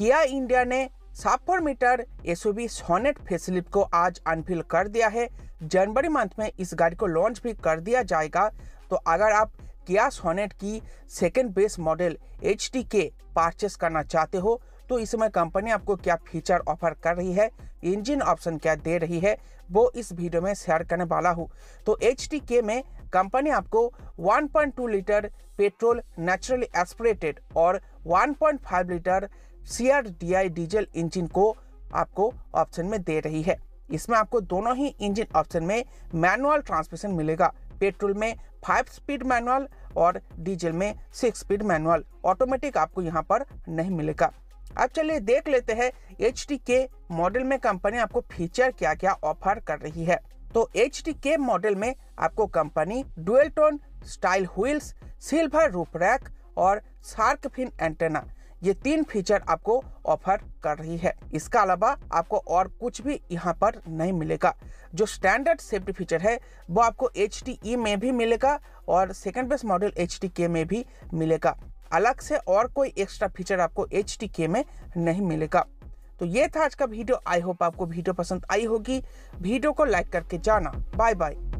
किया इंडिया ने सापर मीटर एस सोनेट फेसलिफ्ट को आज अनफिल कर दिया है जनवरी मंथ में इस गाड़ी को लॉन्च भी कर दिया जाएगा तो अगर आप किया सोनेट की second base model H T के परचेस करना चाहते हो तो इसमें कंपनी आपको क्या फीचर ऑफर कर रही है इंजन ऑप्शन क्या दे रही है वो इस वीडियो में शेयर करने वाला हूँ तो एच टी के में कंपनी आपको 1.2 लीटर पेट्रोल नेचुरली एक्सप्रेटेड और 1.5 लीटर सीआर डीजल इंजन को आपको ऑप्शन में दे रही है इसमें आपको दोनों ही इंजन ऑप्शन में मैनुअल ट्रांसमिशन मिलेगा पेट्रोल में फाइव स्पीड मैनुअल और डीजल में सिक्स स्पीड मैनुअल ऑटोमेटिक आपको यहाँ पर नहीं मिलेगा अब चलिए देख लेते हैं एच के मॉडल में कंपनी आपको फीचर क्या क्या ऑफर कर रही है तो एच के मॉडल में आपको company dual tone style wheels silver roof rack और शार्क फिन एंटेना ये तीन फीचर आपको ऑफर कर रही है इसका अलावा आपको और कुछ भी यहाँ पर नहीं मिलेगा जो स्टैंडर्ड सेफ्टी फीचर है वो आपको एच e में भी मिलेगा और सेकेंड बेस्ट मॉडल एच में भी मिलेगा अलग से और कोई एक्स्ट्रा फीचर आपको एच में नहीं मिलेगा तो ये था आज का वीडियो आई होप आपको वीडियो पसंद आई होगी वीडियो को लाइक करके जाना बाय बाय